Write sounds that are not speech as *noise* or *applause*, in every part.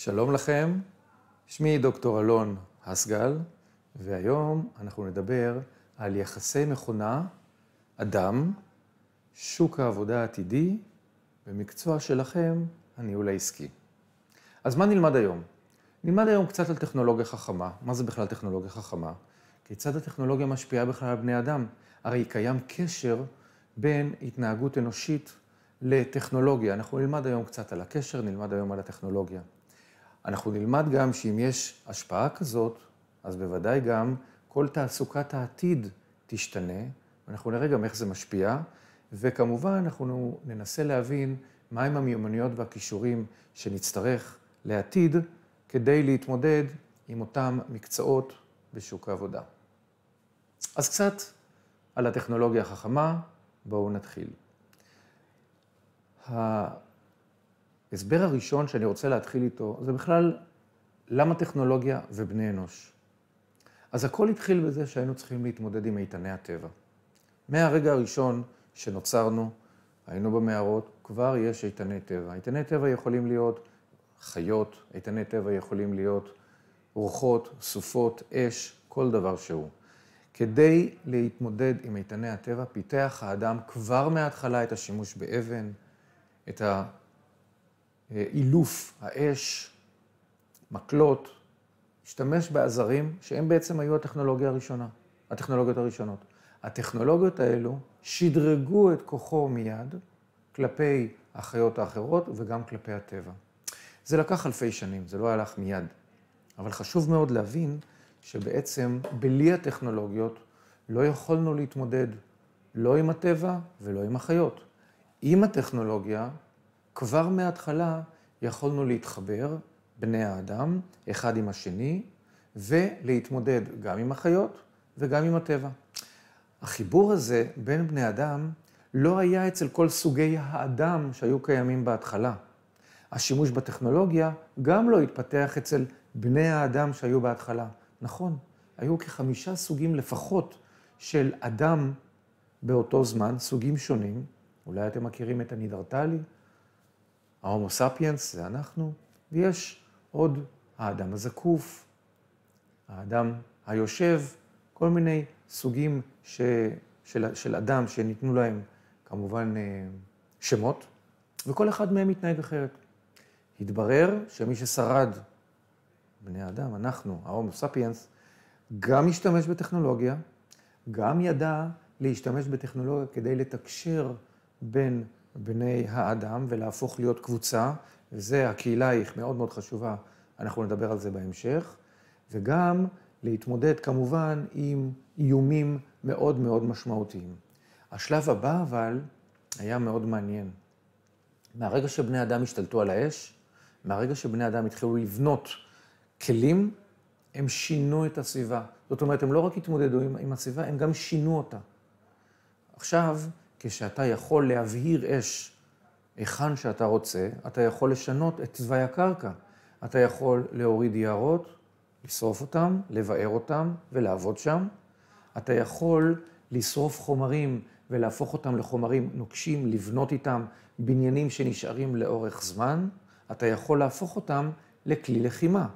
שלום לכם, שמי דוקטור אלון הסגל, והיום אנחנו נדבר על יחסי מכונה, אדם, שוק העבודה העתידי ומקצוע שלכם, הניהול העסקי. אז מה נלמד היום? נלמד היום קצת על טכנולוגיה חכמה. מה זה בכלל טכנולוגיה חכמה? כיצד הטכנולוגיה משפיעה בכלל על בני אדם? הרי קיים קשר בין התנהגות אנושית לטכנולוגיה. אנחנו נלמד היום קצת על הקשר, נלמד היום על הטכנולוגיה. אנחנו נלמד גם שאם יש השפעה כזאת, אז בוודאי גם כל תעסוקת העתיד תשתנה. ואנחנו נראה גם איך זה משפיע, וכמובן אנחנו ננסה להבין מהם המיומנויות והכישורים שנצטרך לעתיד כדי להתמודד עם אותם מקצועות בשוק העבודה. אז קצת על הטכנולוגיה החכמה, בואו נתחיל. ההסבר הראשון שאני רוצה להתחיל איתו, זה בכלל למה טכנולוגיה ובני אנוש. אז הכל התחיל בזה שהיינו צריכים להתמודד עם איתני הטבע. מהרגע הראשון שנוצרנו, היינו במערות, כבר יש איתני טבע. איתני טבע יכולים להיות חיות, איתני טבע יכולים להיות רוחות, סופות, אש, כל דבר שהוא. כדי להתמודד עם איתני הטבע, פיתח האדם כבר מההתחלה את השימוש באבן, את ה... אה, אילוף, האש, מקלות, השתמש בעזרים שהם בעצם היו הטכנולוגיה הראשונה, הטכנולוגיות הראשונות. הטכנולוגיות האלו שדרגו את כוחו מיד כלפי החיות האחרות וגם כלפי הטבע. זה לקח אלפי שנים, זה לא הלך מיד. אבל חשוב מאוד להבין שבעצם בלי הטכנולוגיות לא יכולנו להתמודד לא עם הטבע ולא עם החיות. עם הטכנולוגיה כבר מההתחלה יכולנו להתחבר, בני האדם, אחד עם השני, ולהתמודד גם עם החיות וגם עם הטבע. החיבור הזה בין בני אדם לא היה אצל כל סוגי האדם שהיו קיימים בהתחלה. השימוש בטכנולוגיה גם לא התפתח אצל בני האדם שהיו בהתחלה. נכון, היו כחמישה סוגים לפחות של אדם באותו זמן, סוגים שונים. אולי אתם מכירים את הנידרטלי, ההומו ספיאנס זה אנחנו, ויש עוד האדם הזקוף, האדם היושב, כל מיני סוגים ש, של, של אדם שניתנו להם כמובן אה, שמות, וכל אחד מהם מתנהג אחרת. התברר שמי ששרד, בני האדם, אנחנו, ההומו ספיאנס, גם השתמש בטכנולוגיה, גם ידע להשתמש בטכנולוגיה כדי לתקשר בין בני האדם ולהפוך להיות קבוצה, וזה, הקהילה היא מאוד מאוד חשובה, אנחנו נדבר על זה בהמשך, וגם להתמודד כמובן עם איומים מאוד מאוד משמעותיים. השלב הבא אבל היה מאוד מעניין. מהרגע שבני אדם השתלטו על האש, מהרגע שבני אדם התחילו לבנות כלים, הם שינו את הסביבה. זאת אומרת, הם לא רק התמודדו עם, עם הסביבה, הם גם שינו אותה. עכשיו, כשאתה יכול להבהיר אש היכן שאתה רוצה, אתה יכול לשנות את תוואי הקרקע. אתה יכול להוריד יערות, לשרוף אותם, לבער אותם ולעבוד שם. אתה יכול לשרוף חומרים ולהפוך אותם לחומרים נוקשים, לבנות איתם בניינים שנשארים לאורך זמן. אתה יכול להפוך אותם לכלי לחימה.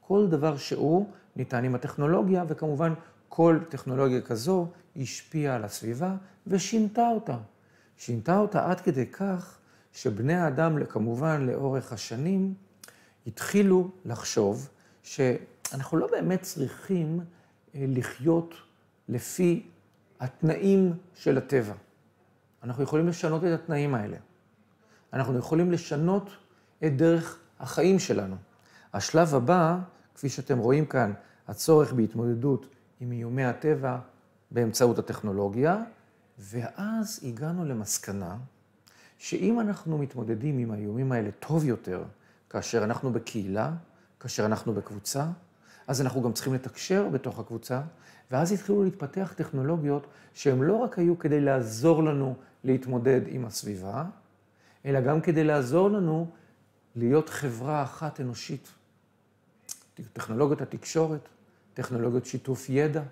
כל דבר שהוא ניתן עם הטכנולוגיה, וכמובן כל טכנולוגיה כזו השפיעה על הסביבה ושינתה אותה. שינתה אותה עד כדי כך שבני האדם, כמובן, לאורך השנים, התחילו לחשוב שאנחנו לא באמת צריכים אה, לחיות לפי התנאים של הטבע. אנחנו יכולים לשנות את התנאים האלה. אנחנו יכולים לשנות את דרך החיים שלנו. השלב הבא, כפי שאתם רואים כאן, הצורך בהתמודדות עם איומי הטבע באמצעות הטכנולוגיה, ואז הגענו למסקנה שאם אנחנו מתמודדים עם האיומים האלה טוב יותר, כאשר אנחנו בקהילה, כאשר אנחנו בקבוצה, אז אנחנו גם צריכים לתקשר בתוך הקבוצה, ואז התחילו להתפתח טכנולוגיות שהן לא רק היו כדי לעזור לנו להתמודד עם הסביבה, אלא גם כדי לעזור לנו להיות חברה אחת אנושית. טכנולוגיות התקשורת, טכנולוגיות שיתוף ידע.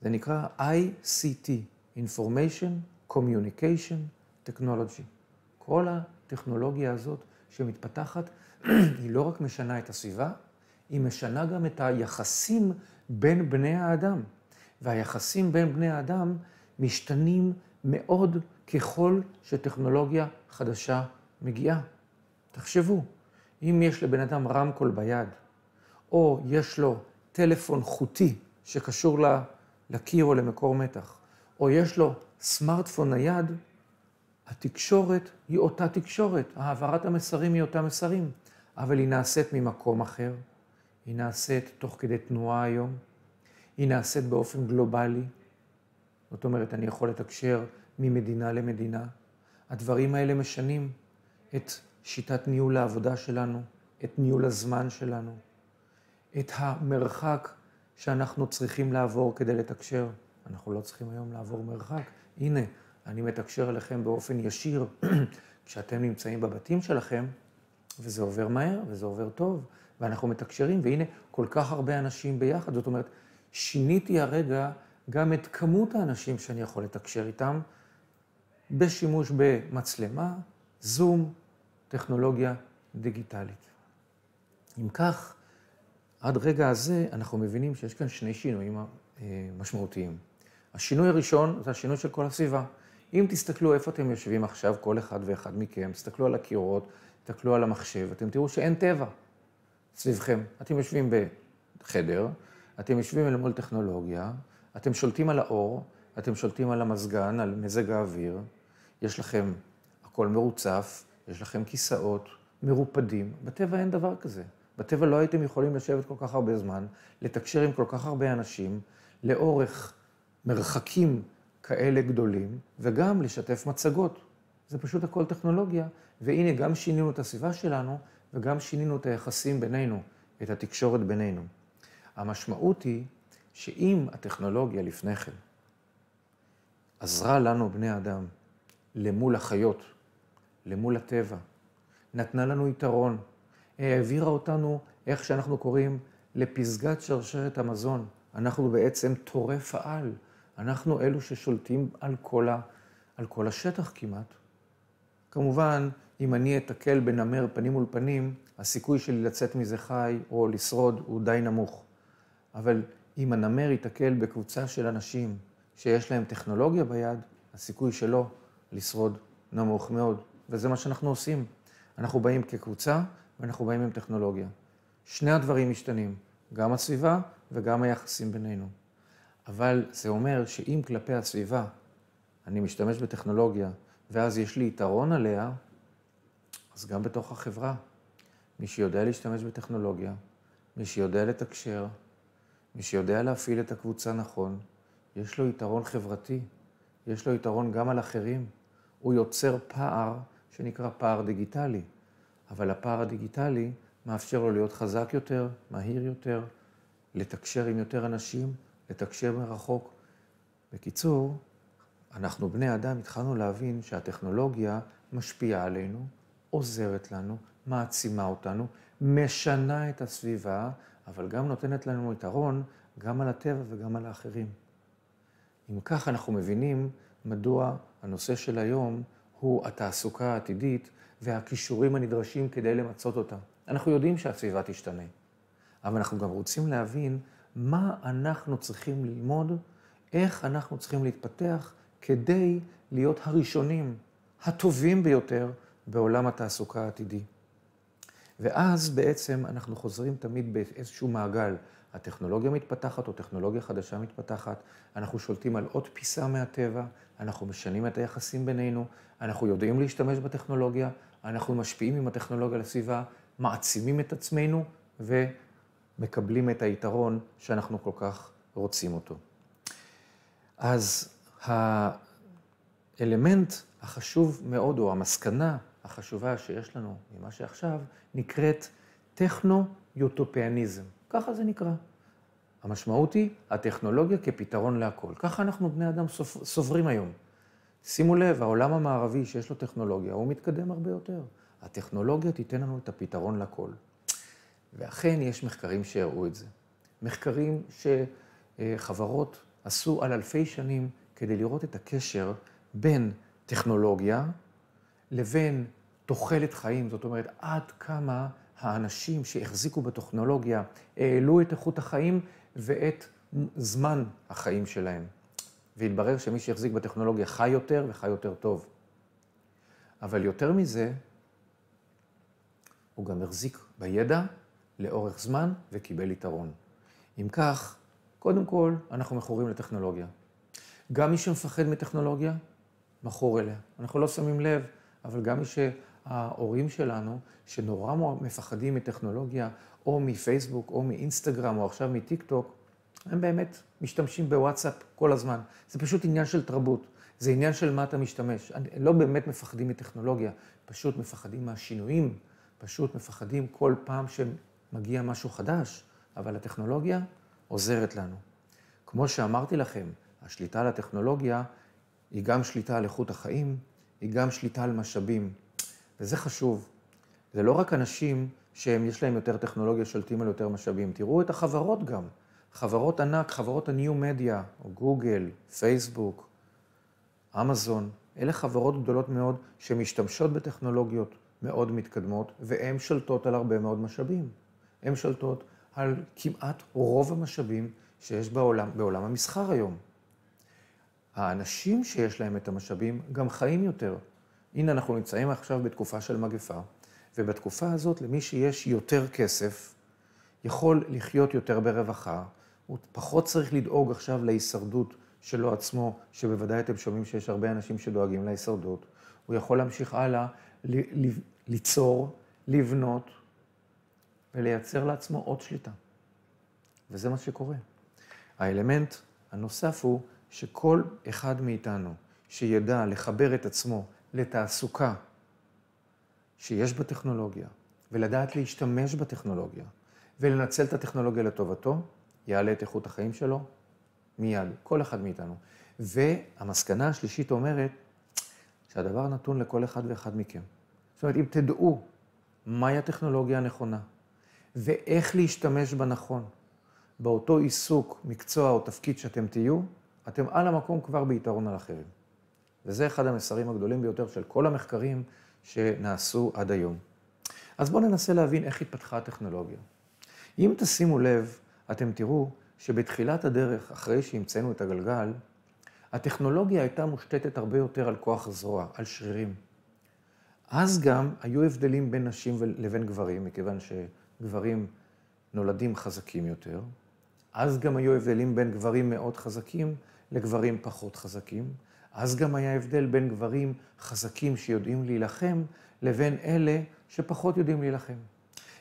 זה נקרא ICT, Information Communication Technology. כל הטכנולוגיה הזאת שמתפתחת, *clears throat* היא לא רק משנה את הסביבה, היא משנה גם את היחסים בין בני האדם. והיחסים בין בני האדם משתנים מאוד ככל שטכנולוגיה חדשה מגיעה. תחשבו, אם יש לבן אדם רמקול ביד, או יש לו טלפון חוטי שקשור לקיר או למקור מתח, או יש לו סמארטפון נייד, התקשורת היא אותה תקשורת, העברת המסרים היא אותם מסרים, אבל היא נעשית ממקום אחר, היא נעשית תוך כדי תנועה היום, היא נעשית באופן גלובלי. זאת אומרת, אני יכול לתקשר ממדינה למדינה. הדברים האלה משנים את שיטת ניהול העבודה שלנו, את ניהול הזמן שלנו. את המרחק שאנחנו צריכים לעבור כדי לתקשר. אנחנו לא צריכים היום לעבור מרחק. הנה, אני מתקשר אליכם באופן ישיר *clears throat* כשאתם נמצאים בבתים שלכם, וזה עובר מהר, וזה עובר טוב, ואנחנו מתקשרים, והנה, כל כך הרבה אנשים ביחד. זאת אומרת, שיניתי הרגע גם את כמות האנשים שאני יכול לתקשר איתם, בשימוש במצלמה, זום, טכנולוגיה דיגיטלית. אם כך, עד רגע הזה אנחנו מבינים שיש כאן שני שינויים אה, משמעותיים. השינוי הראשון זה השינוי של כל הסביבה. אם תסתכלו איפה אתם יושבים עכשיו, כל אחד ואחד מכם, תסתכלו על הקירות, תסתכלו על המחשב, אתם תראו שאין טבע סביבכם. אתם יושבים בחדר, אתם יושבים אל מול טכנולוגיה, אתם שולטים על האור, אתם שולטים על המזגן, על מזג האוויר, יש לכם הכל מרוצף, יש לכם כיסאות, מרופדים, בטבע אין דבר כזה. בטבע לא הייתם יכולים לשבת כל כך הרבה זמן, לתקשר עם כל כך הרבה אנשים, לאורך מרחקים כאלה גדולים, וגם לשתף מצגות. זה פשוט הכל טכנולוגיה, והנה גם שינינו את הסביבה שלנו, וגם שינינו את היחסים בינינו, את התקשורת בינינו. המשמעות היא שאם הטכנולוגיה לפני כן עזרה לנו, בני אדם, למול החיות, למול הטבע, נתנה לנו יתרון, אה, העבירה אותנו, איך שאנחנו קוראים, לפסגת שרשרת המזון. אנחנו בעצם טורף העל. אנחנו אלו ששולטים על כל, ה, על כל השטח כמעט. כמובן, אם אני אתקל בנמר פנים מול פנים, הסיכוי שלי לצאת מזה חי או לשרוד הוא די נמוך. אבל אם הנמר ייתקל בקבוצה של אנשים שיש להם טכנולוגיה ביד, הסיכוי שלו לשרוד נמוך מאוד. וזה מה שאנחנו עושים. אנחנו באים כקבוצה, ואנחנו באים עם טכנולוגיה. שני הדברים משתנים, גם הסביבה וגם היחסים בינינו. אבל זה אומר שאם כלפי הסביבה אני משתמש בטכנולוגיה, ואז יש לי יתרון עליה, אז גם בתוך החברה, מי שיודע להשתמש בטכנולוגיה, מי שיודע לתקשר, מי שיודע להפעיל את הקבוצה נכון, יש לו יתרון חברתי, יש לו יתרון גם על אחרים. הוא יוצר פער שנקרא פער דיגיטלי. אבל הפער הדיגיטלי מאפשר לו להיות חזק יותר, מהיר יותר, לתקשר עם יותר אנשים, לתקשר מרחוק. בקיצור, אנחנו בני אדם התחלנו להבין שהטכנולוגיה משפיעה עלינו, עוזרת לנו, מעצימה אותנו, משנה את הסביבה, אבל גם נותנת לנו יתרון גם על הטבע וגם על האחרים. אם כך אנחנו מבינים מדוע הנושא של היום הוא התעסוקה העתידית והכישורים הנדרשים כדי למצות אותה. אנחנו יודעים שהסביבה תשתנה, אבל אנחנו גם רוצים להבין מה אנחנו צריכים ללמוד, איך אנחנו צריכים להתפתח כדי להיות הראשונים, הטובים ביותר, בעולם התעסוקה העתידי. ואז בעצם אנחנו חוזרים תמיד באיזשהו מעגל. הטכנולוגיה מתפתחת או טכנולוגיה חדשה מתפתחת, אנחנו שולטים על עוד פיסה מהטבע, אנחנו משנים את היחסים בינינו, אנחנו יודעים להשתמש בטכנולוגיה, אנחנו משפיעים עם הטכנולוגיה לסביבה, מעצימים את עצמנו ומקבלים את היתרון שאנחנו כל כך רוצים אותו. אז האלמנט החשוב מאוד, או המסקנה החשובה שיש לנו ממה שעכשיו, נקראת טכנו-יוטופיאניזם. ככה זה נקרא. המשמעות היא הטכנולוגיה כפתרון להכל. ככה אנחנו בני אדם סוברים היום. שימו לב, העולם המערבי שיש לו טכנולוגיה, הוא מתקדם הרבה יותר. הטכנולוגיה תיתן לנו את הפתרון לכל. ואכן יש מחקרים שהראו את זה. מחקרים שחברות עשו על אלפי שנים כדי לראות את הקשר בין טכנולוגיה לבין תוחלת חיים. זאת אומרת, עד כמה האנשים שהחזיקו בטכנולוגיה העלו את איכות החיים ואת זמן החיים שלהם. והתברר שמי שהחזיק בטכנולוגיה חי יותר וחי יותר טוב. אבל יותר מזה, הוא גם החזיק בידע לאורך זמן וקיבל יתרון. אם כך, קודם כל, אנחנו מכורים לטכנולוגיה. גם מי שמפחד מטכנולוגיה, מכור אליה. אנחנו לא שמים לב, אבל גם מי שההורים שלנו, שנורא מפחדים מטכנולוגיה, או מפייסבוק, או מאינסטגרם, או עכשיו מטיק טוק, הם באמת משתמשים בוואטסאפ כל הזמן. זה פשוט עניין של תרבות, זה עניין של מה אתה משתמש. לא באמת מפחדים מטכנולוגיה, פשוט מפחדים מהשינויים, פשוט מפחדים כל פעם שמגיע משהו חדש, אבל הטכנולוגיה עוזרת לנו. כמו שאמרתי לכם, השליטה על הטכנולוגיה היא גם שליטה על איכות החיים, היא גם שליטה על משאבים, וזה חשוב. זה לא רק אנשים שיש להם יותר טכנולוגיה, שולטים על יותר משאבים. תראו את החברות גם. חברות ענק, חברות הניו-מדיה, גוגל, פייסבוק, אמזון, אלה חברות גדולות מאוד שמשתמשות בטכנולוגיות מאוד מתקדמות, והן שולטות על הרבה מאוד משאבים. הן שולטות על כמעט רוב המשאבים שיש בעולם, בעולם המסחר היום. האנשים שיש להם את המשאבים גם חיים יותר. הנה, אנחנו נמצאים עכשיו בתקופה של מגפה, ובתקופה הזאת למי שיש יותר כסף, יכול לחיות יותר ברווחה, הוא פחות צריך לדאוג עכשיו להישרדות שלו עצמו, שבוודאי אתם שומעים שיש הרבה אנשים שדואגים להישרדות. הוא יכול להמשיך הלאה, ל- ל- ליצור, לבנות ולייצר לעצמו עוד שליטה. וזה מה שקורה. האלמנט הנוסף הוא שכל אחד מאיתנו שידע לחבר את עצמו לתעסוקה שיש בטכנולוגיה, ולדעת להשתמש בטכנולוגיה, ולנצל את הטכנולוגיה לטובתו, יעלה את איכות החיים שלו? מיד, כל אחד מאיתנו. והמסקנה השלישית אומרת שהדבר נתון לכל אחד ואחד מכם. זאת אומרת, אם תדעו מהי הטכנולוגיה הנכונה ואיך להשתמש בה נכון, באותו עיסוק, מקצוע או תפקיד שאתם תהיו, אתם על המקום כבר ביתרון על אחרים. וזה אחד המסרים הגדולים ביותר של כל המחקרים שנעשו עד היום. אז בואו ננסה להבין איך התפתחה הטכנולוגיה. אם תשימו לב, אתם תראו שבתחילת הדרך, אחרי שהמצאנו את הגלגל, הטכנולוגיה הייתה מושתתת הרבה יותר על כוח הזרוע, על שרירים. אז גם היו הבדלים בין נשים לבין גברים, מכיוון שגברים נולדים חזקים יותר. אז גם היו הבדלים בין גברים מאוד חזקים לגברים פחות חזקים. אז גם היה הבדל בין גברים חזקים שיודעים להילחם לבין אלה שפחות יודעים להילחם.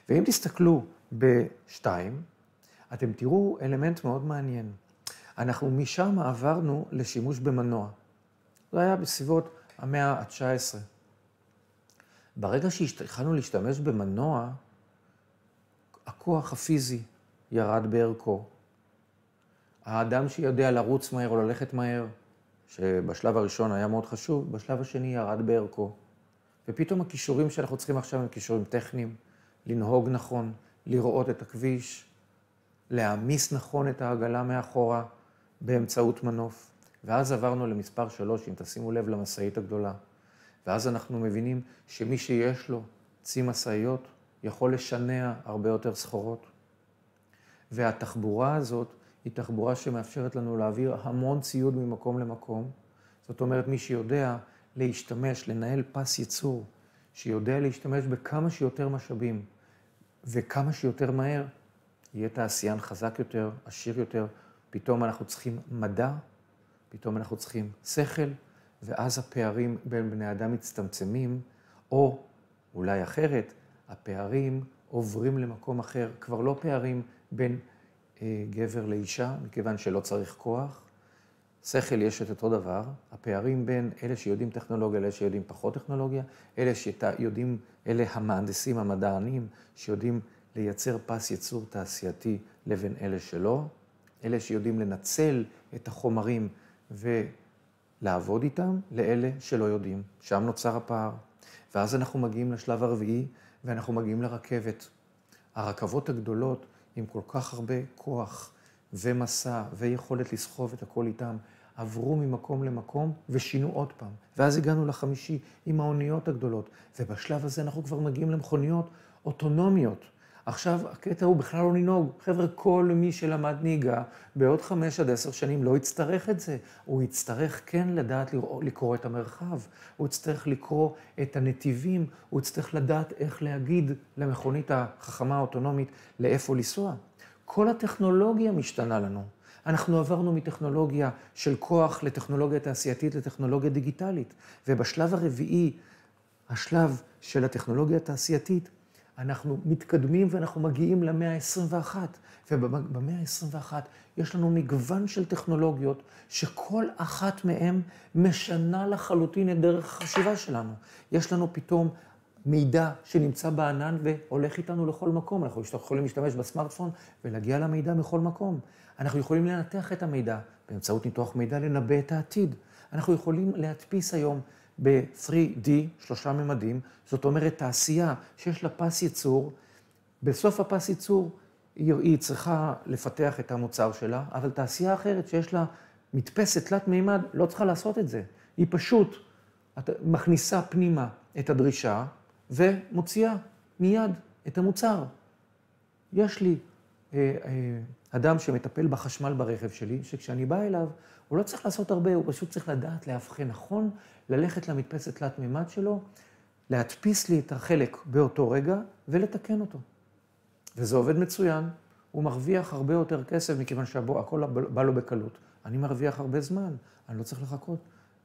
ואם תסתכלו בשתיים, אתם תראו אלמנט מאוד מעניין. אנחנו משם עברנו לשימוש במנוע. זה היה בסביבות המאה ה-19. ברגע שהתחלנו להשתמש במנוע, הכוח הפיזי ירד בערכו. האדם שיודע לרוץ מהר או ללכת מהר, שבשלב הראשון היה מאוד חשוב, בשלב השני ירד בערכו. ופתאום הכישורים שאנחנו צריכים עכשיו הם כישורים טכניים, לנהוג נכון, לראות את הכביש, להעמיס נכון את העגלה מאחורה באמצעות מנוף. ואז עברנו למספר שלוש, אם תשימו לב למשאית הגדולה. ואז אנחנו מבינים שמי שיש לו צי משאיות יכול לשנע הרבה יותר סחורות. והתחבורה הזאת היא תחבורה שמאפשרת לנו להעביר המון ציוד ממקום למקום. זאת אומרת, מי שיודע להשתמש, לנהל פס ייצור, שיודע להשתמש בכמה שיותר משאבים וכמה שיותר מהר, יהיה תעשיין חזק יותר, עשיר יותר, פתאום אנחנו צריכים מדע, פתאום אנחנו צריכים שכל, ואז הפערים בין בני אדם מצטמצמים, או אולי אחרת, הפערים עוברים למקום אחר, כבר לא פערים בין אה, גבר לאישה, מכיוון שלא צריך כוח. שכל יש את אותו דבר, הפערים בין אלה שיודעים טכנולוגיה לאלה שיודעים פחות טכנולוגיה, אלה שיודעים, אלה המהנדסים, המדענים, שיודעים לייצר פס ייצור תעשייתי לבין אלה שלא, אלה שיודעים לנצל את החומרים ולעבוד איתם, לאלה שלא יודעים. שם נוצר הפער. ואז אנחנו מגיעים לשלב הרביעי, ואנחנו מגיעים לרכבת. הרכבות הגדולות עם כל כך הרבה כוח ומסע ויכולת לסחוב את הכל איתם, עברו ממקום למקום ושינו עוד פעם. ואז הגענו לחמישי עם האוניות הגדולות, ובשלב הזה אנחנו כבר מגיעים למכוניות אוטונומיות, עכשיו, הקטע הוא בכלל לא לנהוג. חבר'ה, כל מי שלמד נהיגה בעוד חמש עד עשר שנים לא יצטרך את זה. הוא יצטרך כן לדעת לראות, לקרוא את המרחב, הוא יצטרך לקרוא את הנתיבים, הוא יצטרך לדעת איך להגיד למכונית החכמה האוטונומית לאיפה לנסוע. כל הטכנולוגיה משתנה לנו. אנחנו עברנו מטכנולוגיה של כוח לטכנולוגיה תעשייתית לטכנולוגיה דיגיטלית, ובשלב הרביעי, השלב של הטכנולוגיה התעשייתית, אנחנו מתקדמים ואנחנו מגיעים למאה ה-21. ובמאה ה-21 יש לנו מגוון של טכנולוגיות שכל אחת מהן משנה לחלוטין את דרך החשיבה שלנו. יש לנו פתאום מידע שנמצא בענן והולך איתנו לכל מקום. אנחנו יכולים להשתמש בסמארטפון ולהגיע למידע מכל מקום. אנחנו יכולים לנתח את המידע, באמצעות ניתוח מידע לנבא את העתיד. אנחנו יכולים להדפיס היום ב-3D, שלושה ממדים, זאת אומרת, תעשייה שיש לה פס ייצור, בסוף הפס ייצור היא, היא צריכה לפתח את המוצר שלה, אבל תעשייה אחרת שיש לה מדפסת תלת מימד, לא צריכה לעשות את זה. היא פשוט מכניסה פנימה את הדרישה ומוציאה מיד את המוצר. יש לי אה, אה, אדם שמטפל בחשמל ברכב שלי, שכשאני בא אליו, הוא לא צריך לעשות הרבה, הוא פשוט צריך לדעת לאבחן נכון, ללכת למדפסת תלת-מימד שלו, להדפיס לי את החלק באותו רגע ולתקן אותו. וזה עובד מצוין, הוא מרוויח הרבה יותר כסף מכיוון שהכל בא לו בקלות. אני מרוויח הרבה זמן, אני לא צריך לחכות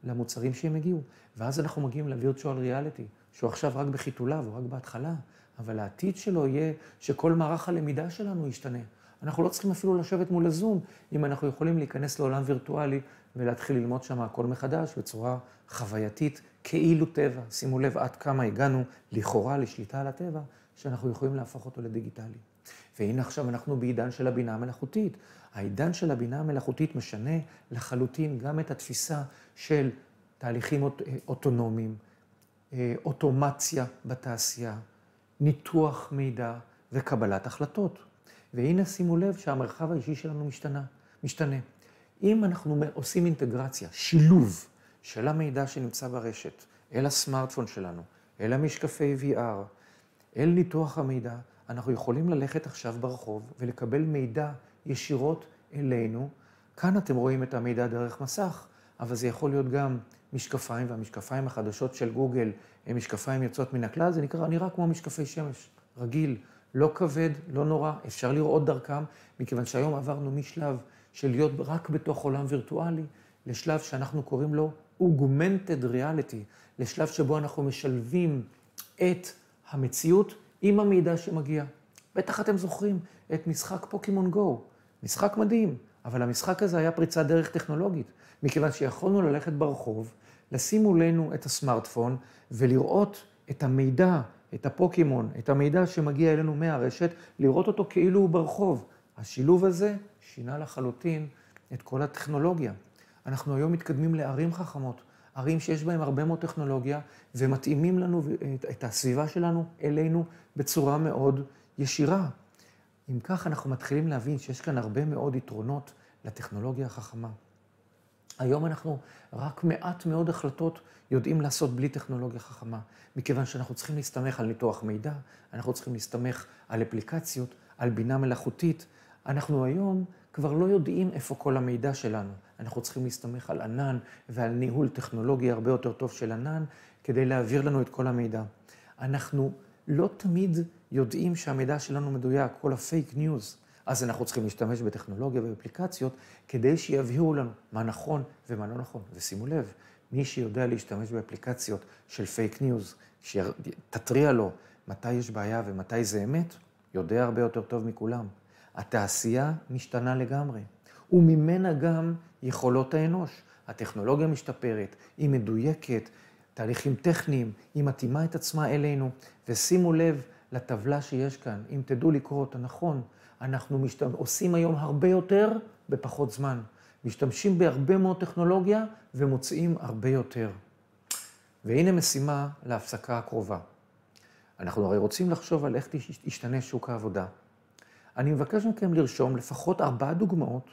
למוצרים שהם הגיעו. ואז אנחנו מגיעים לווירטואל ריאליטי, שהוא עכשיו רק בחיתוליו, הוא רק בהתחלה, אבל העתיד שלו יהיה שכל מערך הלמידה שלנו ישתנה. אנחנו לא צריכים אפילו לשבת מול הזום, אם אנחנו יכולים להיכנס לעולם וירטואלי ולהתחיל ללמוד שם הכל מחדש בצורה חווייתית, כאילו טבע. שימו לב עד כמה הגענו לכאורה לשליטה על הטבע, שאנחנו יכולים להפוך אותו לדיגיטלי. והנה עכשיו אנחנו בעידן של הבינה המלאכותית. העידן של הבינה המלאכותית משנה לחלוטין גם את התפיסה של תהליכים אוט... אה, אוטונומיים, אה, אוטומציה בתעשייה, ניתוח מידע וקבלת החלטות. והנה שימו לב שהמרחב האישי שלנו משתנה, משתנה. אם אנחנו עושים אינטגרציה, שילוב של המידע שנמצא ברשת, אל הסמארטפון שלנו, אל המשקפי VR, אל ניתוח המידע, אנחנו יכולים ללכת עכשיו ברחוב ולקבל מידע ישירות אלינו. כאן אתם רואים את המידע דרך מסך, אבל זה יכול להיות גם משקפיים, והמשקפיים החדשות של גוגל הם אה, משקפיים יוצאות מן הכלל, זה נקרא, נראה כמו משקפי שמש, רגיל, לא כבד, לא נורא, אפשר לראות דרכם, מכיוון שהיום עברנו משלב של להיות רק בתוך עולם וירטואלי, לשלב שאנחנו קוראים לו Augmented Reality, לשלב שבו אנחנו משלבים את המציאות עם המידע שמגיע. בטח אתם זוכרים את משחק פוקימון גו, משחק מדהים, אבל המשחק הזה היה פריצת דרך טכנולוגית, מכיוון שיכולנו ללכת ברחוב לשים מולנו את הסמארטפון ולראות את המידע, את הפוקימון, את המידע שמגיע אלינו מהרשת, לראות אותו כאילו הוא ברחוב. השילוב הזה שינה לחלוטין את כל הטכנולוגיה. אנחנו היום מתקדמים לערים חכמות, ערים שיש בהן הרבה מאוד טכנולוגיה, ומתאימים לנו אה, את הסביבה שלנו אלינו בצורה מאוד ישירה. אם כך, אנחנו מתחילים להבין שיש כאן הרבה מאוד יתרונות לטכנולוגיה החכמה. היום אנחנו רק מעט מאוד החלטות יודעים לעשות בלי טכנולוגיה חכמה, מכיוון שאנחנו צריכים להסתמך על ניתוח מידע, אנחנו צריכים להסתמך על אפליקציות, על בינה מלאכותית. אנחנו היום כבר לא יודעים איפה כל המידע שלנו. אנחנו צריכים להסתמך על ענן ועל ניהול טכנולוגי הרבה יותר טוב של ענן כדי להעביר לנו את כל המידע. אנחנו לא תמיד יודעים שהמידע שלנו מדויק, כל הפייק ניוז. אז אנחנו צריכים להשתמש בטכנולוגיה ובאפליקציות כדי שיבהירו לנו מה נכון ומה לא נכון. ושימו לב, מי שיודע להשתמש באפליקציות של פייק ניוז, שתתריע לו מתי יש בעיה ומתי זה אמת, יודע הרבה יותר טוב מכולם. התעשייה משתנה לגמרי, וממנה גם יכולות האנוש. הטכנולוגיה משתפרת, היא מדויקת, תהליכים טכניים, היא מתאימה את עצמה אלינו. ושימו לב לטבלה שיש כאן, אם תדעו לקרוא אותה נכון, אנחנו משת... עושים היום הרבה יותר בפחות זמן. משתמשים בהרבה מאוד טכנולוגיה ומוצאים הרבה יותר. והנה משימה להפסקה הקרובה. אנחנו הרי רוצים לחשוב על איך ישתנה שוק העבודה. אני מבקש מכם לרשום לפחות ארבע דוגמאות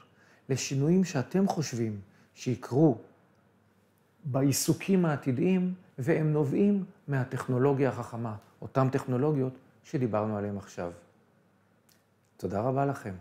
לשינויים שאתם חושבים שיקרו בעיסוקים העתידיים, והם נובעים מהטכנולוגיה החכמה, אותן טכנולוגיות שדיברנו עליהן עכשיו. תודה רבה לכם.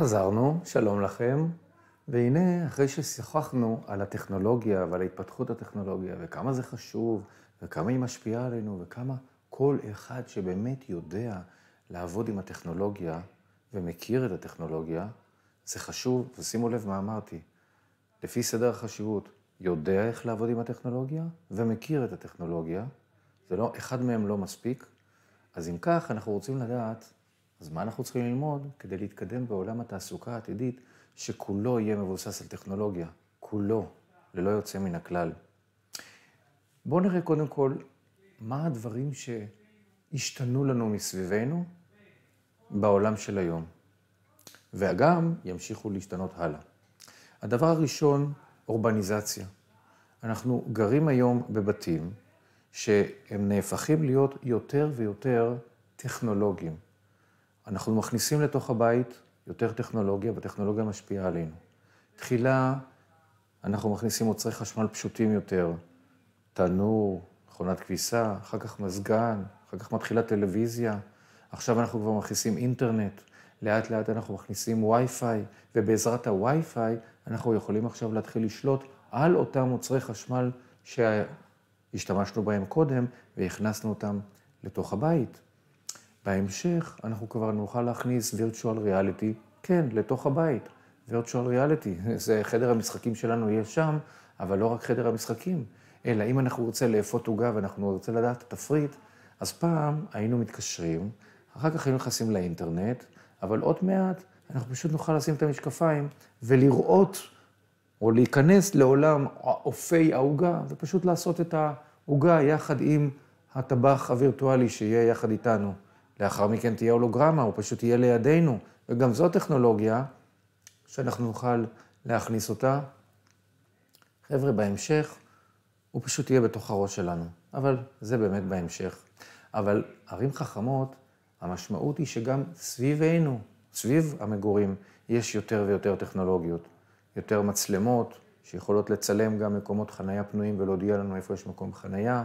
חזרנו, שלום לכם, והנה, אחרי ששוחחנו על הטכנולוגיה ועל התפתחות הטכנולוגיה, וכמה זה חשוב, וכמה היא משפיעה עלינו, וכמה כל אחד שבאמת יודע לעבוד עם הטכנולוגיה ומכיר את הטכנולוגיה, זה חשוב, ושימו לב מה אמרתי, לפי סדר החשיבות, יודע איך לעבוד עם הטכנולוגיה ומכיר את הטכנולוגיה, זה לא, אחד מהם לא מספיק, אז אם כך, אנחנו רוצים לדעת אז מה אנחנו צריכים ללמוד כדי להתקדם בעולם התעסוקה העתידית, שכולו יהיה מבוסס על טכנולוגיה, כולו, ללא יוצא מן הכלל. בואו נראה קודם כל מה הדברים שהשתנו לנו מסביבנו בעולם של היום, וגם ימשיכו להשתנות הלאה. הדבר הראשון, אורבניזציה. אנחנו גרים היום בבתים שהם נהפכים להיות יותר ויותר טכנולוגיים. אנחנו מכניסים לתוך הבית יותר טכנולוגיה, והטכנולוגיה משפיעה עלינו. תחילה, אנחנו מכניסים מוצרי חשמל פשוטים יותר, תנור, מכונת כביסה, אחר כך מזגן, אחר כך מתחילה טלוויזיה, עכשיו אנחנו כבר מכניסים אינטרנט, לאט לאט אנחנו מכניסים וי-פיי, ובעזרת הווי-פיי אנחנו יכולים עכשיו להתחיל לשלוט על אותם מוצרי חשמל שהשתמשנו בהם קודם והכנסנו אותם לתוך הבית. בהמשך אנחנו כבר נוכל להכניס וירטואל ריאליטי, כן, לתוך הבית. וירטואל ריאליטי, *laughs* זה חדר המשחקים שלנו יהיה שם, אבל לא רק חדר המשחקים, אלא אם אנחנו נרצה לאפות עוגה ואנחנו נרצה לדעת תפריט, אז פעם היינו מתקשרים, אחר כך היינו נכנסים לאינטרנט, אבל עוד מעט אנחנו פשוט נוכל לשים את המשקפיים ולראות או להיכנס לעולם אופי העוגה ופשוט לעשות את העוגה יחד עם הטבח הווירטואלי שיהיה יחד איתנו. לאחר מכן תהיה הולוגרמה, הוא פשוט יהיה לידינו. וגם זו טכנולוגיה שאנחנו נוכל להכניס אותה. חבר'ה, בהמשך הוא פשוט יהיה בתוך הראש שלנו, אבל זה באמת בהמשך. אבל ערים חכמות, המשמעות היא שגם סביבנו, סביב המגורים, יש יותר ויותר טכנולוגיות. יותר מצלמות שיכולות לצלם גם מקומות חנייה פנויים ולהודיע לנו איפה יש מקום חנייה.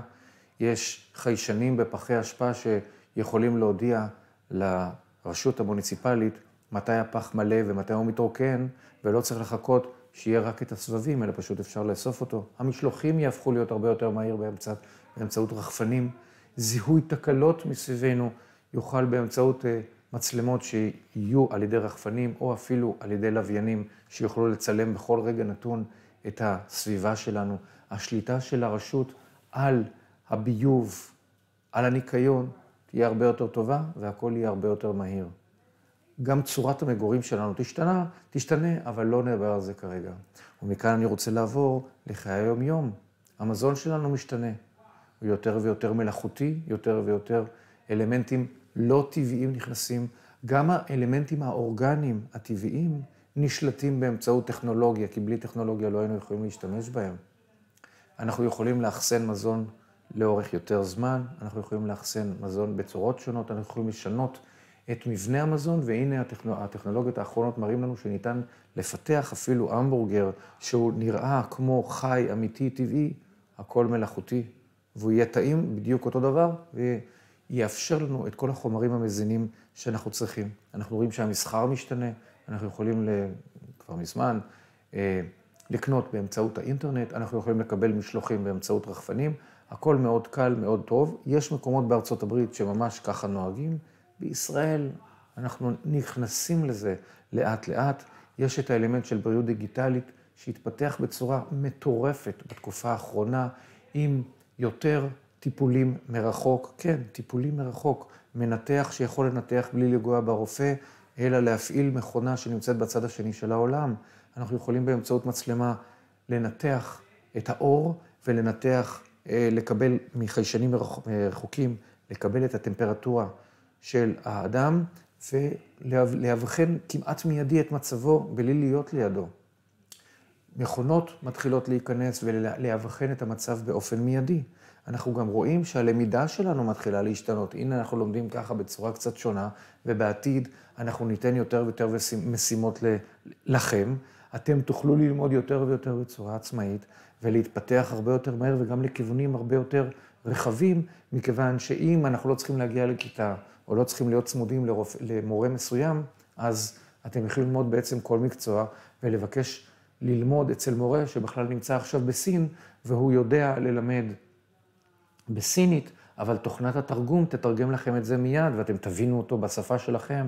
יש חיישנים בפחי אשפה ש... יכולים להודיע לרשות המוניציפלית מתי הפח מלא ומתי הוא מתרוקן, ולא צריך לחכות שיהיה רק את הסבבים, אלא פשוט אפשר לאסוף אותו. המשלוחים יהפכו להיות הרבה יותר מהיר באמצע, באמצעות רחפנים. זיהוי תקלות מסביבנו יוכל באמצעות אה, מצלמות שיהיו על ידי רחפנים, או אפילו על ידי לוויינים, שיוכלו לצלם בכל רגע נתון את הסביבה שלנו. השליטה של הרשות על הביוב, על הניקיון, תהיה הרבה יותר טובה והכול יהיה הרבה יותר מהיר. גם צורת המגורים שלנו תשתנה, תשתנה, אבל לא נדבר על זה כרגע. ומכאן אני רוצה לעבור לחיי היום-יום. המזון שלנו משתנה. הוא יותר ויותר מלאכותי, יותר ויותר אלמנטים לא טבעיים נכנסים. גם האלמנטים האורגניים הטבעיים נשלטים באמצעות טכנולוגיה, כי בלי טכנולוגיה לא היינו יכולים להשתמש בהם. אנחנו יכולים לאחסן מזון לאורך יותר זמן, אנחנו יכולים לאחסן מזון בצורות שונות, אנחנו יכולים לשנות את מבנה המזון, והנה הטכנול... הטכנולוגיות האחרונות מראים לנו שניתן לפתח אפילו המבורגר שהוא נראה כמו חי, אמיתי, טבעי, הכל מלאכותי, והוא יהיה טעים בדיוק אותו דבר, ויאפשר לנו את כל החומרים המזינים שאנחנו צריכים. אנחנו רואים שהמסחר משתנה, אנחנו יכולים, ל... כבר מזמן, אה, לקנות באמצעות האינטרנט, אנחנו יכולים לקבל משלוחים באמצעות רחפנים. הכל מאוד קל, מאוד טוב. יש מקומות בארצות הברית שממש ככה נוהגים. בישראל אנחנו נכנסים לזה לאט-לאט. יש את האלמנט של בריאות דיגיטלית שהתפתח בצורה מטורפת בתקופה האחרונה, עם יותר טיפולים מרחוק. כן, טיפולים מרחוק. מנתח שיכול לנתח בלי לגוע ברופא, אלא להפעיל מכונה שנמצאת בצד השני של העולם. אנחנו יכולים באמצעות מצלמה לנתח את האור ולנתח אה, לקבל מחיישנים רחוקים, לקבל את הטמפרטורה של האדם ולאבחן כמעט מיידי את מצבו בלי להיות לידו. מכונות מתחילות להיכנס ולאבחן את המצב באופן מיידי. אנחנו גם רואים שהלמידה שלנו מתחילה להשתנות. הנה, אנחנו לומדים ככה בצורה קצת שונה, ובעתיד אנחנו ניתן יותר ויותר משימות לכם, אתם תוכלו ללמוד יותר ויותר בצורה עצמאית, ולהתפתח הרבה יותר מהר, וגם לכיוונים הרבה יותר רחבים, מכיוון שאם אנחנו לא צריכים להגיע לכיתה, או לא צריכים להיות צמודים לרופ... למורה מסוים, אז אתם יכולים ללמוד בעצם כל מקצוע, ולבקש ללמוד אצל מורה שבכלל נמצא עכשיו בסין, והוא יודע ללמד בסינית, אבל תוכנת התרגום תתרגם לכם את זה מיד, ואתם תבינו אותו בשפה שלכם,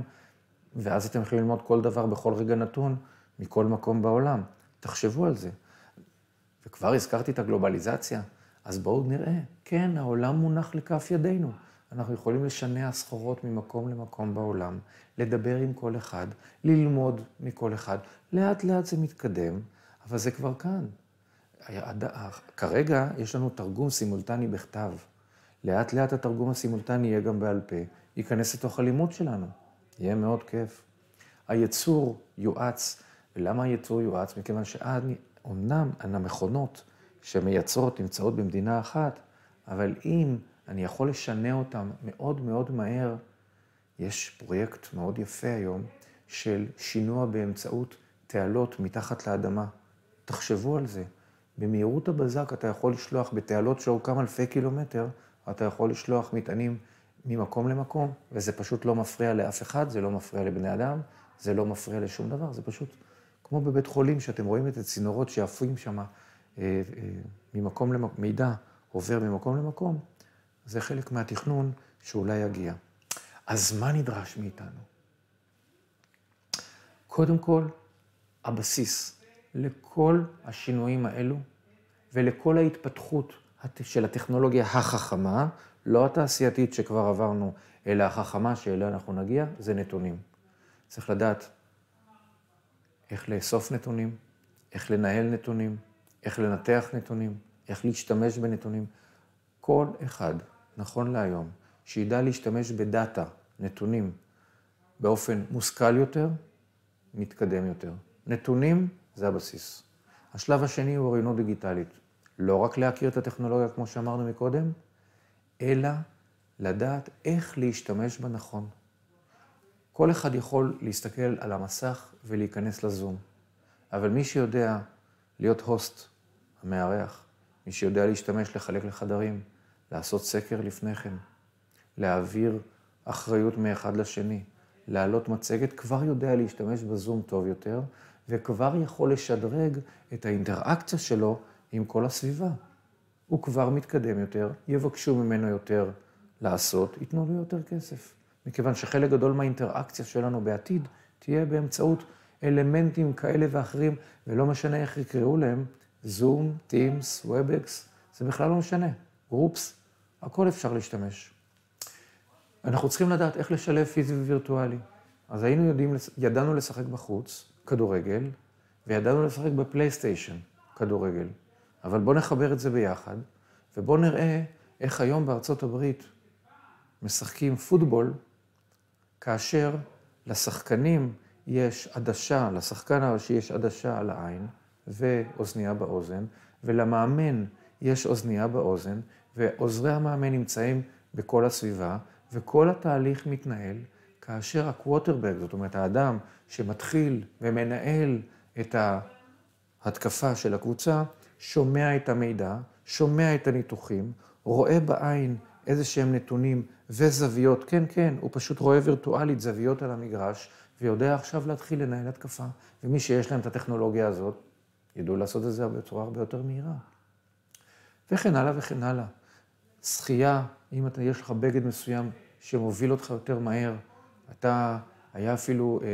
ואז אתם יכולים ללמוד כל דבר בכל רגע נתון. מכל מקום בעולם. תחשבו על זה. וכבר הזכרתי את הגלובליזציה, אז בואו נראה. כן, העולם מונח לכף ידינו. אנחנו יכולים לשנע סחורות ממקום למקום בעולם, לדבר עם כל אחד, ללמוד מכל אחד. לאט לאט זה מתקדם, אבל זה כבר כאן. אה, כרגע יש לנו תרגום סימולטני בכתב. לאט לאט התרגום הסימולטני יהיה גם בעל פה, ייכנס לתוך הלימוד שלנו. יהיה מאוד כיף. היצור יואץ ולמה הייצור יואץ? מכיוון שאומנם המכונות שמייצרות נמצאות במדינה אחת, אבל אם אני יכול לשנע אותן מאוד מאוד מהר, יש פרויקט מאוד יפה היום של שינוע באמצעות תעלות מתחת לאדמה. תחשבו על זה. במהירות הבזק אתה יכול לשלוח בתעלות שאורכם אלפי קילומטר, אתה יכול לשלוח מטענים ממקום למקום, וזה פשוט לא מפריע לאף אחד, זה לא מפריע לבני אדם, זה לא מפריע לשום דבר, זה פשוט כמו בבית חולים, שאתם רואים את הצינורות שעפים שם אה, אה, ממקום למקום, מידע עובר ממקום למקום, זה חלק מהתכנון שאולי יגיע. אז מה נדרש מאיתנו? קודם כל, הבסיס לכל השינויים האלו ולכל ההתפתחות של הטכנולוגיה החכמה, לא התעשייתית שכבר עברנו, אלא החכמה שאליה אנחנו נגיע, זה נתונים. צריך לדעת איך לאסוף נתונים, איך לנהל נתונים, איך לנתח נתונים, איך להשתמש בנתונים. כל אחד, נכון להיום, שידע להשתמש בדאטה, נתונים, באופן מושכל יותר, מתקדם יותר. נתונים זה הבסיס. השלב השני הוא אוריינות דיגיטלית. לא רק להכיר את הטכנולוגיה, כמו שאמרנו מקודם, אלא לדעת איך להשתמש בה נכון. כל אחד יכול להסתכל על המסך ולהיכנס לזום. אבל מי שיודע להיות הוסט, המארח, מי שיודע להשתמש, לחלק לחדרים, לעשות סקר לפני כן, להעביר אחריות מאחד לשני, להעלות מצגת, כבר יודע להשתמש בזום טוב יותר, וכבר יכול לשדרג את האינטראקציה שלו עם כל הסביבה. הוא כבר מתקדם יותר, יבקשו ממנו יותר לעשות, ייתנו לו יותר כסף. מכיוון שחלק גדול מהאינטראקציה שלנו בעתיד תהיה באמצעות אלמנטים כאלה ואחרים, ולא משנה איך יקראו להם, זום, טימס, וובקס, זה בכלל לא משנה, גרופס, הכל אפשר להשתמש. אנחנו צריכים לדעת איך לשלב פיזי ווירטואלי. אז היינו יודעים, ידענו לשחק בחוץ, כדורגל, וידענו לשחק בפלייסטיישן, כדורגל. אבל בואו נחבר את זה ביחד, ובואו נראה איך היום בארצות הברית משחקים פוטבול כאשר לשחקנים יש עדשה, לשחקן הראשי יש עדשה על העין ואוזנייה באוזן, ולמאמן יש אוזנייה באוזן, ועוזרי המאמן נמצאים בכל הסביבה, וכל התהליך מתנהל כאשר הקווטרבג, זאת אומרת האדם שמתחיל ומנהל את ההתקפה של הקבוצה, שומע את המידע, שומע את הניתוחים, רואה בעין איזה שהם נתונים וזוויות, כן, כן, הוא פשוט רואה וירטואלית זוויות על המגרש, ויודע עכשיו להתחיל לנהל התקפה. ומי שיש להם את הטכנולוגיה הזאת, ידעו לעשות את זה בצורה הרבה יותר מהירה. וכן הלאה וכן הלאה. שחייה, אם אתה, יש לך בגד מסוים שמוביל אותך יותר מהר, אתה, היה אפילו אה,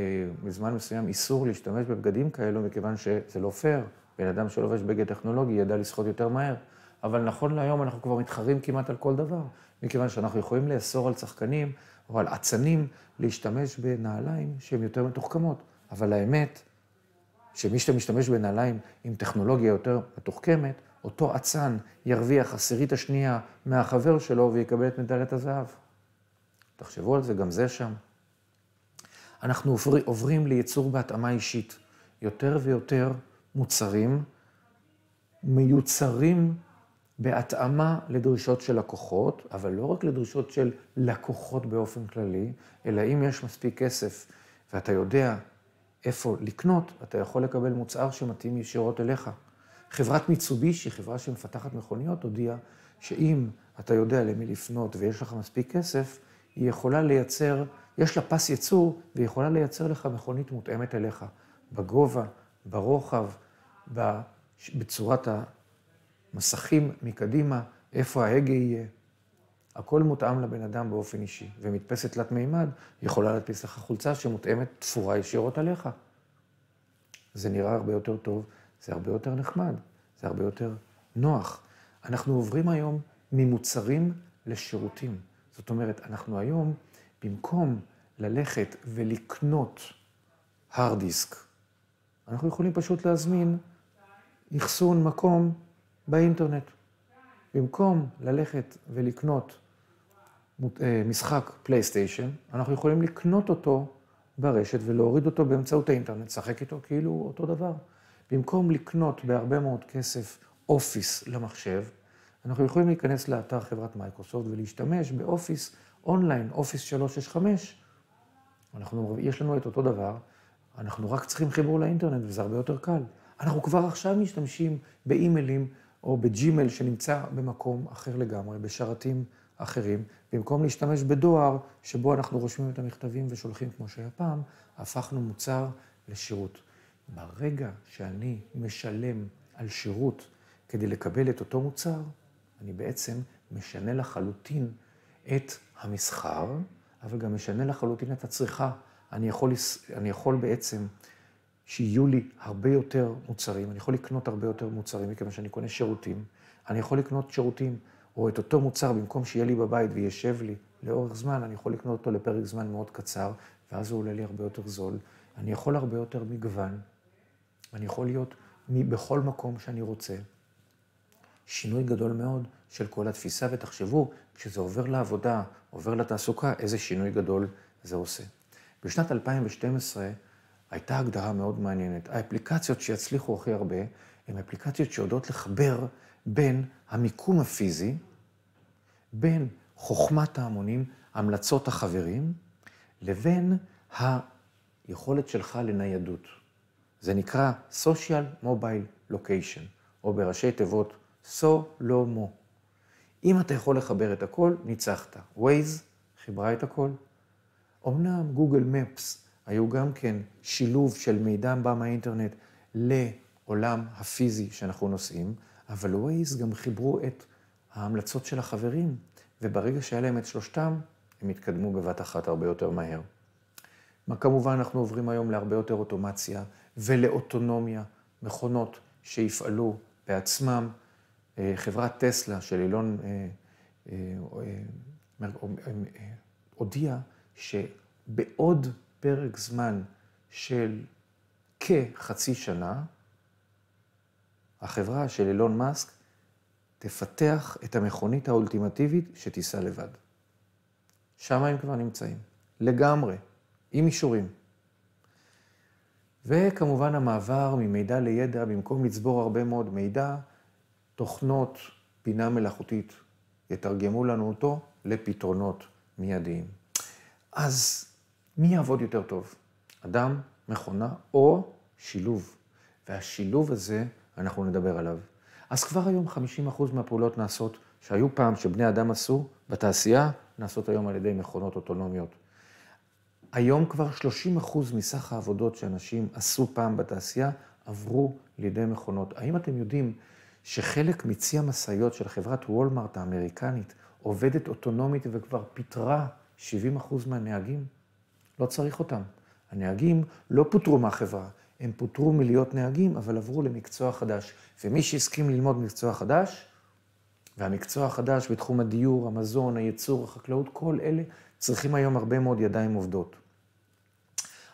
בזמן מסוים איסור להשתמש בבגדים כאלו, מכיוון שזה לא פייר. בן אדם שלובש בגד טכנולוגי ידע לשחות יותר מהר. אבל נכון להיום אנחנו כבר מתחרים כמעט על כל דבר, מכיוון שאנחנו יכולים לאסור על שחקנים או על אצנים להשתמש בנעליים שהן יותר מתוחכמות. אבל האמת, שמי שמשתמש בנעליים עם טכנולוגיה יותר מתוחכמת, אותו אצן ירוויח עשירית השנייה מהחבר שלו ויקבל את מדליית הזהב. תחשבו על זה, גם זה שם. אנחנו עובר, עוברים לייצור בהתאמה אישית. יותר ויותר מוצרים מיוצרים בהתאמה לדרישות של לקוחות, אבל לא רק לדרישות של לקוחות באופן כללי, אלא אם יש מספיק כסף ואתה יודע איפה לקנות, אתה יכול לקבל מוצר שמתאים ישירות אליך. חברת מיצובישי, חברה שמפתחת מכוניות, הודיעה שאם אתה יודע למי לפנות ויש לך מספיק כסף, היא יכולה לייצר, יש לה פס ייצור, והיא יכולה לייצר לך מכונית מותאמת אליך, בגובה, ברוחב, בצורת ה... מסכים מקדימה, איפה ההגה יהיה. הכל מותאם לבן אדם באופן אישי, ומדפסת תלת מימד יכולה להדפיס לך חולצה שמותאמת תפורה ישירות עליך. זה נראה הרבה יותר טוב, זה הרבה יותר נחמד, זה הרבה יותר נוח. אנחנו עוברים היום ממוצרים לשירותים. זאת אומרת, אנחנו היום, במקום ללכת ולקנות hard disk, אנחנו יכולים פשוט להזמין אחסון מקום באינטרנט. במקום ללכת ולקנות אה, משחק פלייסטיישן, אנחנו יכולים לקנות אותו ברשת ולהוריד אותו באמצעות האינטרנט, לשחק איתו כאילו אותו דבר. במקום לקנות בהרבה מאוד כסף אופיס למחשב, אנחנו יכולים להיכנס לאתר חברת מייקרוסופט ולהשתמש באופיס אונליין, אופיס 365. אנחנו, יש לנו את אותו דבר, אנחנו רק צריכים חיבור לאינטרנט וזה הרבה יותר קל. אנחנו כבר עכשיו משתמשים באימיילים או בג'ימל שנמצא במקום אחר לגמרי, בשרתים אחרים, במקום להשתמש בדואר, שבו אנחנו רושמים את המכתבים ושולחים כמו שהיה פעם, הפכנו מוצר לשירות. ברגע שאני משלם על שירות כדי לקבל את אותו מוצר, אני בעצם משנה לחלוטין את המסחר, אבל גם משנה לחלוטין את הצריכה. אני יכול, אני יכול בעצם שיהיו לי הרבה יותר מוצרים, אני יכול לקנות הרבה יותר מוצרים, מכיוון שאני קונה שירותים, אני יכול לקנות שירותים, או את אותו מוצר, במקום שיהיה לי בבית וישב לי לאורך זמן, אני יכול לקנות אותו לפרק זמן מאוד קצר, ואז הוא עולה לי הרבה יותר זול. אני יכול הרבה יותר מגוון, אני יכול להיות בכל מקום שאני רוצה. שינוי גדול מאוד של כל התפיסה, ותחשבו, כשזה עובר לעבודה, עובר לתעסוקה, איזה שינוי גדול זה עושה. בשנת 2012, הייתה הגדרה מאוד מעניינת. האפליקציות שיצליחו הכי הרבה, הן אפליקציות שיודעות לחבר בין המיקום הפיזי, בין חוכמת ההמונים, המלצות החברים, לבין היכולת שלך לניידות. זה נקרא Social Mobile Location, או בראשי תיבות סולומו. אם אתה יכול לחבר את הכל, ניצחת. Waze חיברה את הכל. אמנם גוגל מפס היו גם כן שילוב של מידע בא מהאינטרנט לעולם הפיזי שאנחנו נוסעים, אבל ווייז גם חיברו את ההמלצות של החברים, וברגע שהיה להם את שלושתם, הם התקדמו בבת אחת הרבה יותר מהר. מה כמובן אנחנו עוברים היום להרבה יותר אוטומציה ולאוטונומיה, מכונות שיפעלו בעצמם. אה, חברת טסלה של אילון אה, אה, הודיעה שבעוד פרק זמן של כחצי שנה, החברה של אילון מאסק תפתח את המכונית האולטימטיבית שתיסע לבד. שם הם כבר נמצאים, לגמרי, עם אישורים. וכמובן המעבר ממידע לידע, במקום לצבור הרבה מאוד מידע, תוכנות בינה מלאכותית יתרגמו לנו אותו לפתרונות מיידיים. אז מי יעבוד יותר טוב? אדם, מכונה או שילוב. והשילוב הזה, אנחנו נדבר עליו. אז כבר היום 50% מהפעולות נעשות, שהיו פעם שבני אדם עשו בתעשייה, נעשות היום על ידי מכונות אוטונומיות. היום כבר 30% מסך העבודות שאנשים עשו פעם בתעשייה עברו לידי מכונות. האם אתם יודעים שחלק מצי המשאיות של חברת וולמארט האמריקנית עובדת אוטונומית וכבר פיטרה 70% מהנהגים? לא צריך אותם. הנהגים לא פוטרו מהחברה, הם פוטרו מלהיות נהגים, אבל עברו למקצוע חדש. ומי שהסכים ללמוד מקצוע חדש, והמקצוע החדש בתחום הדיור, המזון, הייצור, החקלאות, כל אלה צריכים היום הרבה מאוד ידיים עובדות.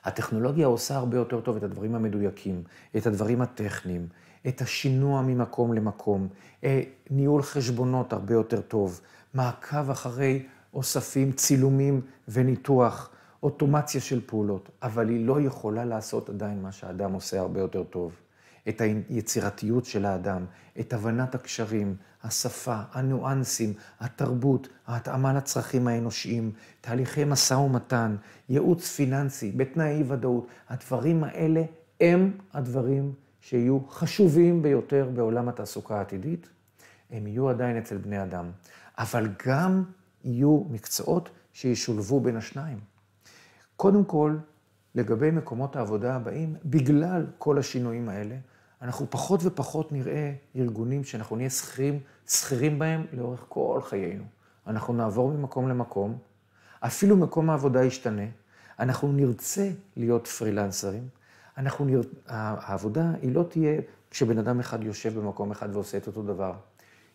הטכנולוגיה עושה הרבה יותר טוב את הדברים המדויקים, את הדברים הטכניים, את השינוע ממקום למקום, אה, ניהול חשבונות הרבה יותר טוב, מעקב אחרי אוספים, צילומים וניתוח. אוטומציה של פעולות, אבל היא לא יכולה לעשות עדיין מה שהאדם עושה הרבה יותר טוב. את היצירתיות של האדם, את הבנת הקשרים, השפה, הניואנסים, התרבות, ההתאמה לצרכים האנושיים, תהליכי משא ומתן, ייעוץ פיננסי, בתנאי אי ודאות, הדברים האלה הם הדברים שיהיו חשובים ביותר בעולם התעסוקה העתידית. הם יהיו עדיין אצל בני אדם, אבל גם יהיו מקצועות שישולבו בין השניים. קודם כל, לגבי מקומות העבודה הבאים, בגלל כל השינויים האלה, אנחנו פחות ופחות נראה ארגונים שאנחנו נהיה שכירים, שכירים בהם לאורך כל חיינו. אנחנו נעבור ממקום למקום, אפילו מקום העבודה ישתנה, אנחנו נרצה להיות פרילנסרים, אנחנו נר... העבודה היא לא תהיה כשבן אדם אחד יושב במקום אחד ועושה את אותו דבר.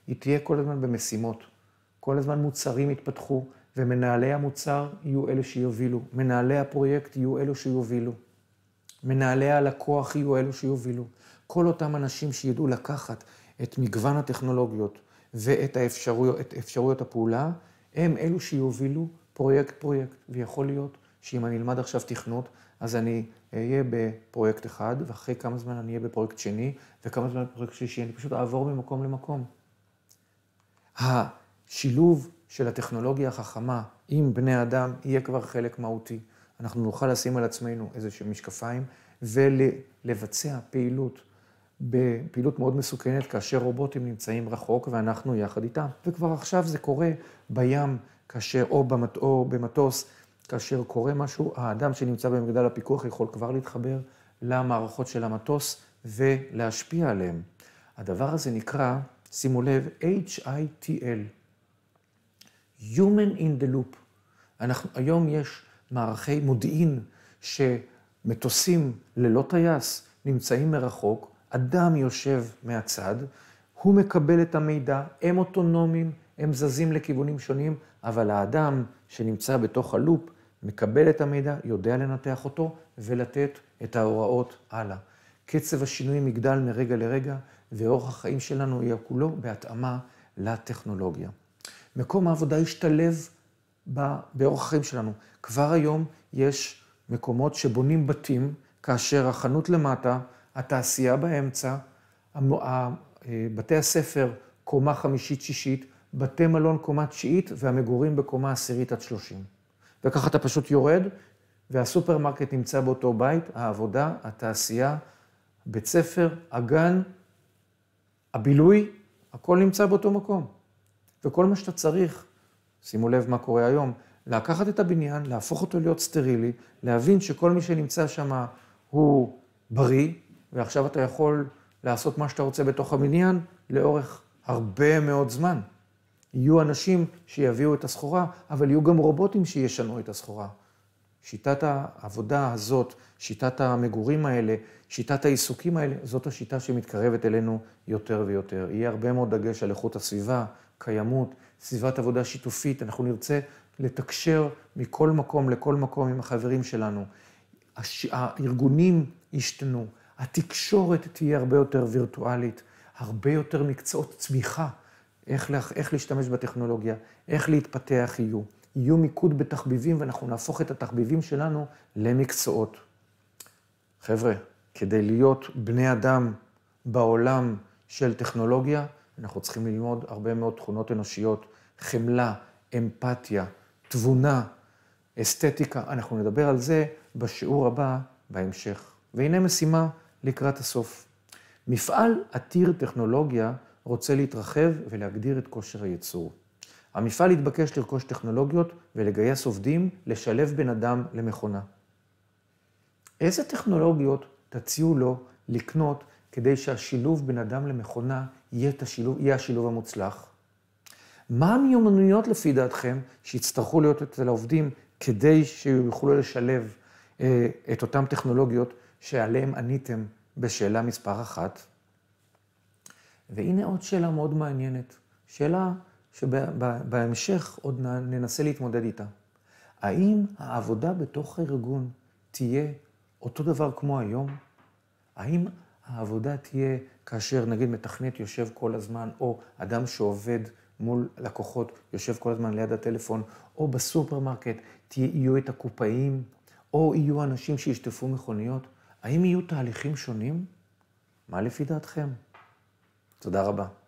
היא תהיה כל הזמן במשימות. כל הזמן מוצרים יתפתחו, ומנהלי המוצר יהיו אלה שיובילו, מנהלי הפרויקט יהיו אלו שיובילו, מנהלי הלקוח יהיו אלו שיובילו. כל אותם אנשים שידעו לקחת את מגוון הטכנולוגיות ואת האפשרויות, אפשרויות הפעולה, הם אלו שיובילו פרויקט-פרויקט. ויכול להיות שאם אני אלמד עכשיו תכנות, אז אני אה, אהיה בפרויקט אחד, ואחרי כמה זמן אני אהיה בפרויקט שני, וכמה זמן בפרויקט שלישי, אני פשוט אעבור ממקום למקום. השילוב של הטכנולוגיה החכמה עם בני אדם יהיה כבר חלק מהותי. אנחנו נוכל לשים על עצמנו איזשהם משקפיים ולבצע פעילות, פעילות מאוד מסוכנת כאשר רובוטים נמצאים רחוק ואנחנו יחד איתם. וכבר עכשיו זה קורה בים כאשר, או, במט, או במטוס, כאשר קורה משהו, האדם שנמצא במגדל הפיקוח יכול כבר להתחבר למערכות של המטוס ולהשפיע עליהם. הדבר הזה נקרא, שימו לב, HITL. Human in the loop. אנחנו, היום יש מערכי מודיעין שמטוסים ללא טייס נמצאים מרחוק, אדם יושב מהצד, הוא מקבל את המידע, הם אוטונומיים, הם זזים לכיוונים שונים, אבל האדם שנמצא בתוך הלופ מקבל את המידע, יודע לנתח אותו ולתת את ההוראות הלאה. קצב השינויים יגדל מרגע לרגע, ואורח החיים שלנו יהיה כולו בהתאמה לטכנולוגיה. מקום העבודה ישתלב באורח החיים שלנו. כבר היום יש מקומות שבונים בתים, כאשר החנות למטה, התעשייה באמצע, אה, בתי הספר קומה חמישית-שישית, בתי מלון קומה תשיעית והמגורים בקומה עשירית עד שלושים. וככה אתה פשוט יורד, והסופרמרקט נמצא באותו בית, העבודה, התעשייה, בית ספר, הגן, הבילוי, הכל נמצא באותו מקום. וכל מה שאתה צריך, שימו לב מה קורה היום, לקחת את הבניין, להפוך אותו להיות סטרילי, להבין שכל מי שנמצא שם הוא בריא, ועכשיו אתה יכול לעשות מה שאתה רוצה בתוך הבניין לאורך הרבה מאוד זמן. יהיו אנשים שיביאו את הסחורה, אבל יהיו גם רובוטים שישנו את הסחורה. שיטת העבודה הזאת, שיטת המגורים האלה, שיטת העיסוקים האלה, זאת השיטה שמתקרבת אלינו יותר ויותר. יהיה הרבה מאוד דגש על איכות הסביבה, קיימות, סביבת עבודה שיתופית, אנחנו נרצה לתקשר מכל מקום לכל מקום עם החברים שלנו. הש... הארגונים ישתנו, התקשורת תהיה הרבה יותר וירטואלית, הרבה יותר מקצועות צמיחה, איך, לה... איך להשתמש בטכנולוגיה, איך להתפתח יהיו. יהיו מיקוד בתחביבים ואנחנו נהפוך את התחביבים שלנו למקצועות. חבר'ה, כדי להיות בני אדם בעולם של טכנולוגיה, אנחנו צריכים ללמוד הרבה מאוד תכונות אנושיות, חמלה, אמפתיה, תבונה, אסתטיקה. אנחנו נדבר על זה בשיעור הבא בהמשך. והנה משימה לקראת הסוף. מפעל עתיר טכנולוגיה רוצה להתרחב ולהגדיר את כושר הייצור. המפעל התבקש לרכוש טכנולוגיות ולגייס עובדים לשלב בין אדם למכונה. איזה טכנולוגיות תציעו לו לקנות כדי שהשילוב בין אדם למכונה יהיה, השילוב, יהיה השילוב המוצלח? מה המיומנויות לפי דעתכם שיצטרכו להיות אצל העובדים כדי שיוכלו לשלב אה, את אותן טכנולוגיות שעליהן עניתם בשאלה מספר אחת? והנה עוד שאלה מאוד מעניינת, שאלה שבהמשך שבה, עוד ננסה להתמודד איתה. האם העבודה בתוך הארגון תהיה אותו דבר כמו היום? האם העבודה תהיה כאשר נגיד מתכנת יושב כל הזמן, או אדם שעובד מול לקוחות יושב כל הזמן ליד הטלפון, או בסופרמרקט יהיו את הקופאים, או יהיו אנשים שישטפו מכוניות, האם יהיו תהליכים שונים? מה לפי דעתכם? תודה רבה.